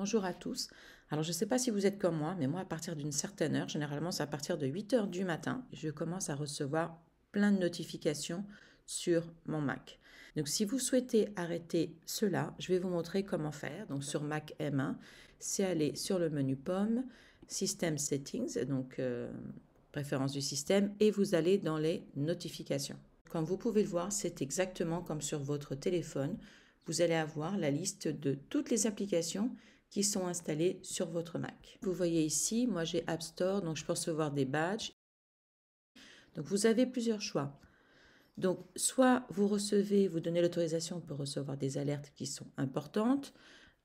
Bonjour à tous. Alors je ne sais pas si vous êtes comme moi, mais moi à partir d'une certaine heure, généralement c'est à partir de 8 heures du matin, je commence à recevoir plein de notifications sur mon Mac. Donc si vous souhaitez arrêter cela, je vais vous montrer comment faire. Donc sur Mac M1, c'est aller sur le menu Pomme, System Settings, donc euh, Préférences du système, et vous allez dans les notifications. Comme vous pouvez le voir, c'est exactement comme sur votre téléphone. Vous allez avoir la liste de toutes les applications qui sont installés sur votre Mac. Vous voyez ici, moi j'ai App Store, donc je peux recevoir des badges. Donc vous avez plusieurs choix. Donc soit vous recevez, vous donnez l'autorisation pour recevoir des alertes qui sont importantes.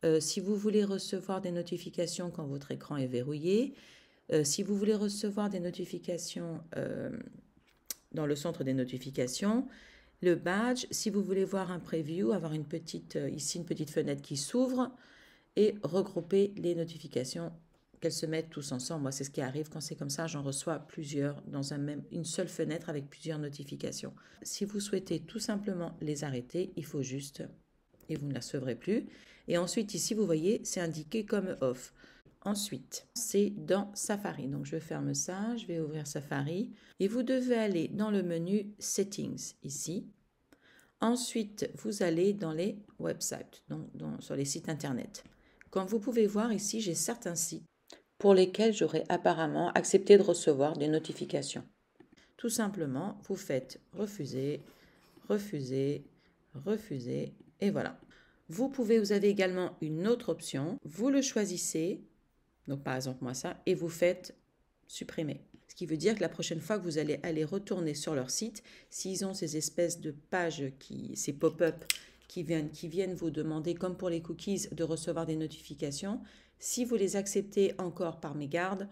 Euh, si vous voulez recevoir des notifications quand votre écran est verrouillé, euh, si vous voulez recevoir des notifications euh, dans le centre des notifications, le badge, si vous voulez voir un preview, avoir une petite, ici une petite fenêtre qui s'ouvre, et regrouper les notifications qu'elles se mettent tous ensemble. Moi, c'est ce qui arrive quand c'est comme ça, j'en reçois plusieurs dans même, une seule fenêtre avec plusieurs notifications. Si vous souhaitez tout simplement les arrêter, il faut juste et vous ne la recevrez plus. Et ensuite, ici, vous voyez, c'est indiqué comme off. Ensuite, c'est dans Safari. Donc, je ferme ça, je vais ouvrir Safari. Et vous devez aller dans le menu Settings, ici. Ensuite, vous allez dans les websites, donc sur les sites Internet. Comme vous pouvez voir ici, j'ai certains sites pour lesquels j'aurais apparemment accepté de recevoir des notifications. Tout simplement, vous faites refuser, refuser, refuser, et voilà. Vous pouvez, vous avez également une autre option, vous le choisissez, donc par exemple moi ça, et vous faites supprimer. Ce qui veut dire que la prochaine fois que vous allez aller retourner sur leur site, s'ils ont ces espèces de pages, qui, ces pop-up qui viennent, qui viennent vous demander, comme pour les cookies, de recevoir des notifications. Si vous les acceptez encore par mégarde,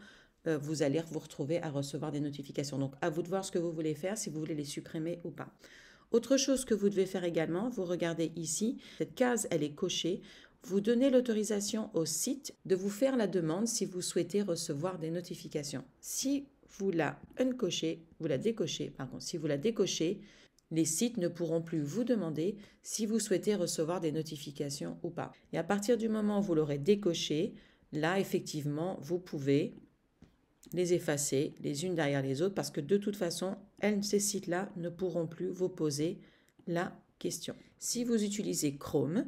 euh, vous allez vous retrouver à recevoir des notifications. Donc, à vous de voir ce que vous voulez faire, si vous voulez les supprimer ou pas. Autre chose que vous devez faire également, vous regardez ici, cette case, elle est cochée. Vous donnez l'autorisation au site de vous faire la demande si vous souhaitez recevoir des notifications. Si vous vous la décochez, pardon, si vous la décochez, les sites ne pourront plus vous demander si vous souhaitez recevoir des notifications ou pas. Et à partir du moment où vous l'aurez décoché, là, effectivement, vous pouvez les effacer les unes derrière les autres parce que de toute façon, ces sites-là ne pourront plus vous poser la question. Si vous utilisez Chrome,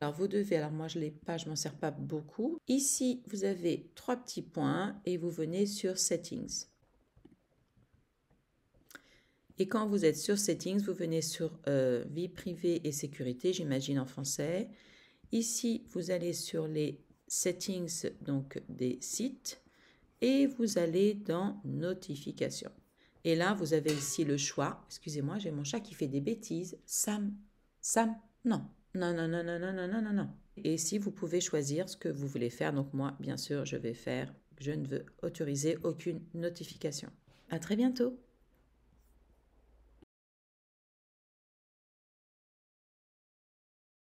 alors vous devez, alors moi je ne l'ai pas, je m'en sers pas beaucoup. Ici, vous avez trois petits points et vous venez sur Settings. Et quand vous êtes sur Settings, vous venez sur euh, Vie privée et sécurité, j'imagine en français. Ici, vous allez sur les Settings donc des sites et vous allez dans Notifications. Et là, vous avez ici le choix. Excusez-moi, j'ai mon chat qui fait des bêtises. Sam, Sam, non, non, non, non, non, non, non, non, non, Et ici, vous pouvez choisir ce que vous voulez faire. Donc moi, bien sûr, je vais faire. Je ne veux autoriser aucune notification. À très bientôt.